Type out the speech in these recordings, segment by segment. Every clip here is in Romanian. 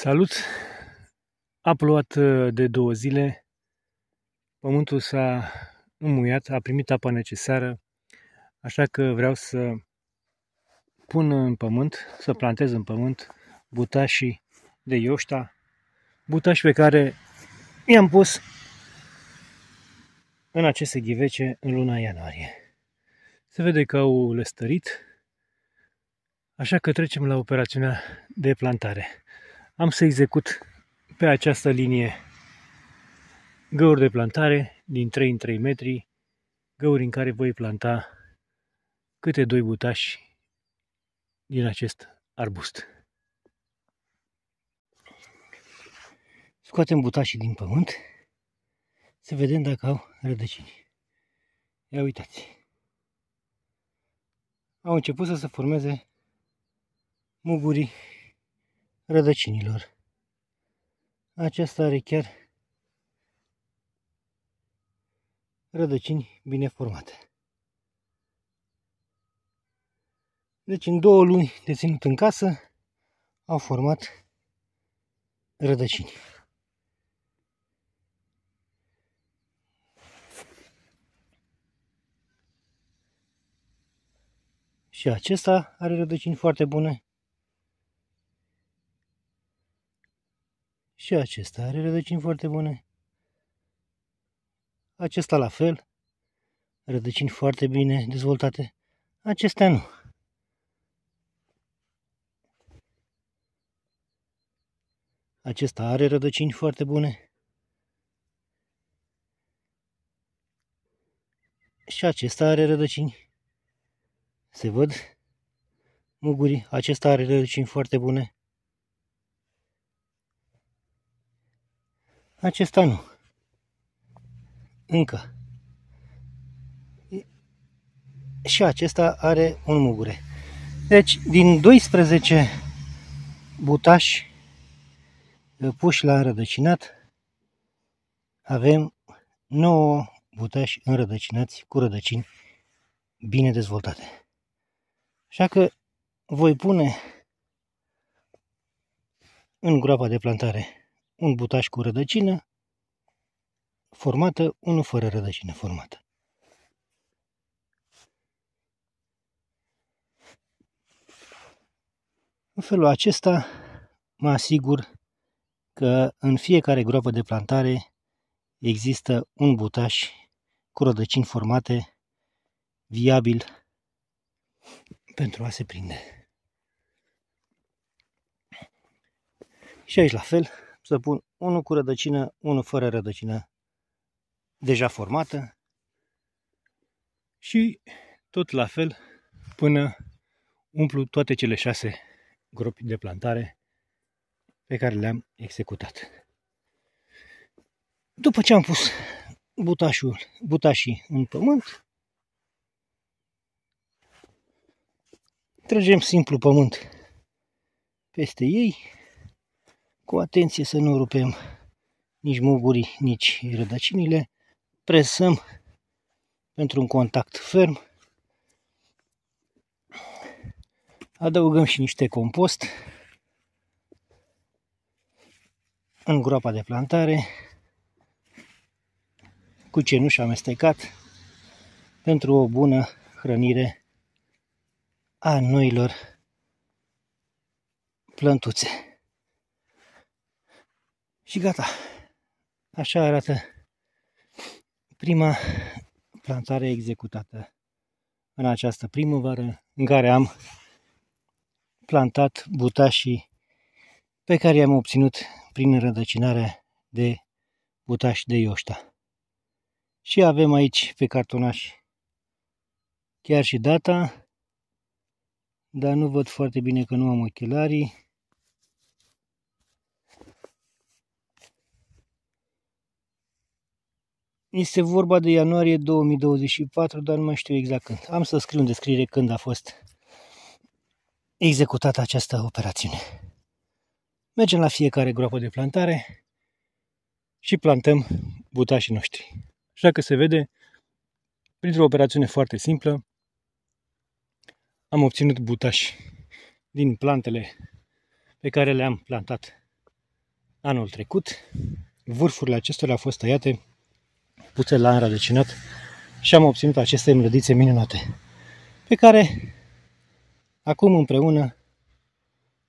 Salut! A plouat uh, de două zile, pământul s-a înmuiat, a primit apa necesară, așa că vreau să pun în pământ, să plantez în pământ butașii de ioșta, butași pe care i-am pus în aceste ghivece în luna ianuarie. Se vede că au lăstărit, așa că trecem la operațiunea de plantare am să execut pe această linie găuri de plantare din 3 în 3 metri, găuri în care voi planta câte doi butași din acest arbust. Scoatem butașii din pământ să vedem dacă au rădăcini. Ia uitați! Au început să se formeze mugurii rădăcinilor. Acesta are chiar rădăcini bine formate. Deci în două luni de ținut în casă au format rădăcini. Și acesta are rădăcini foarte bune. Și acesta are rădăcini foarte bune. Acesta la fel. Rădăcini foarte bine dezvoltate. Acestea nu. Acesta are rădăcini foarte bune. Și acesta are rădăcini. Se văd mugurii. Acesta are rădăcini foarte bune. Acesta nu. Încă. Și acesta are un mugure. Deci, din 12 butași eh, puși la rădăcinat, avem 9 butași înrădăcinați cu rădăcini bine dezvoltate. Așa că voi pune în groapa de plantare un butaș cu rădăcină formată, unul fără rădăcină formată. În felul acesta mă asigur că în fiecare groapă de plantare există un butaș cu rădăcini formate, viabil pentru a se prinde. Și aici la fel, să pun unul cu rădăcină, unul fără rădăcină deja formată și tot la fel până umplu toate cele șase gropi de plantare pe care le-am executat. După ce am pus butașul, butașii în pământ, tragem simplu pământ peste ei cu atenție să nu rupem nici mugurii, nici rădăcinile. Presăm pentru un contact ferm. Adăugăm și niște compost în groapa de plantare cu cenuș amestecat pentru o bună hrănire a noilor plantuțe. Și gata. Așa arată prima plantare executată în această primăvară în care am plantat butașii pe care i-am obținut prin rădăcinare de butași de ioșta. Și avem aici pe cartonaș chiar și data, dar nu văd foarte bine că nu am ochelarii. Este vorba de ianuarie 2024, dar nu mai știu exact când. Am să scriu în descriere când a fost executată această operațiune. Mergem la fiecare groapă de plantare și plantăm butașii noștri. Așa că se vede, printr-o operațiune foarte simplă, am obținut butași din plantele pe care le-am plantat anul trecut. Vârfurile acestora au fost tăiate puțel la înrădăcinat și am obținut aceste mlădițe minunate, pe care acum împreună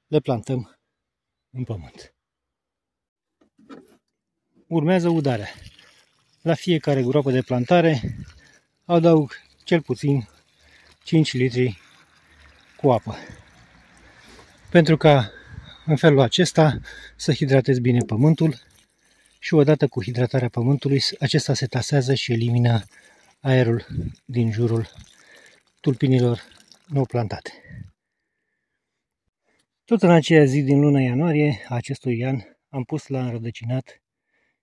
le plantăm în pământ. Urmează udarea. La fiecare groapă de plantare adaug cel puțin 5 litri cu apă. Pentru ca în felul acesta să hidratez bine pământul și odată cu hidratarea pământului, acesta se tasează și elimina aerul din jurul tulpinilor nou plantate. Tot în aceea zi din luna ianuarie acestui an am pus la înrădăcinat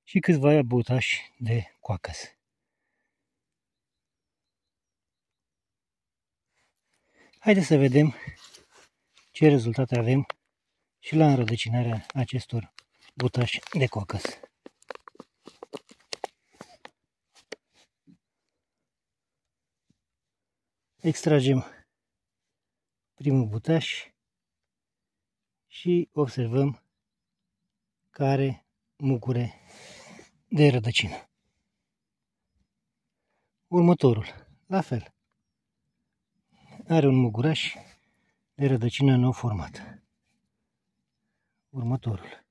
și câțiva butași de coacăs. Haideți să vedem ce rezultate avem și la înrădăcinarea acestor butași de coacăs. Extragem primul butaș și observăm care mucure de rădăcină. Următorul, la fel, are un muguraș de rădăcină nou format. Următorul.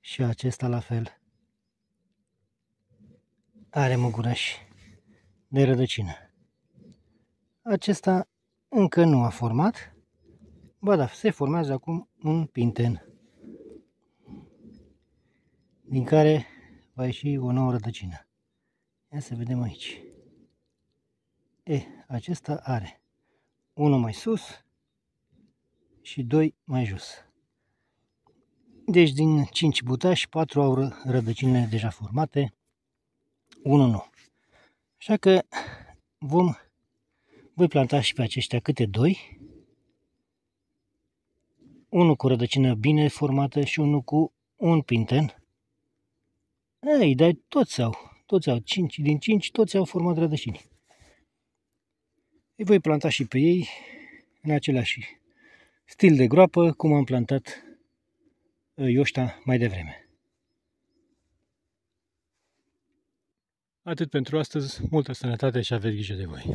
Și acesta la fel are măguraș de rădăcină. Acesta încă nu a format, ba da, se formează acum un pinten din care va ieși o nouă rădăcină. Ia să vedem aici. E, acesta are unul mai sus și doi mai jos. Deci din 5 butași, 4 au rădăcinile deja formate unul nu. Așa că vom, voi planta și pe aceștia câte doi. Unul cu rădăcină bine formată și unul cu un pinten. Ei, dar toți au, toți au, cinci din cinci toți au format rădăcini. Îi voi planta și pe ei în același stil de groapă, cum am plantat eu ă, mai devreme. Atât pentru astăzi, multă sănătate și aveți grijă de voi!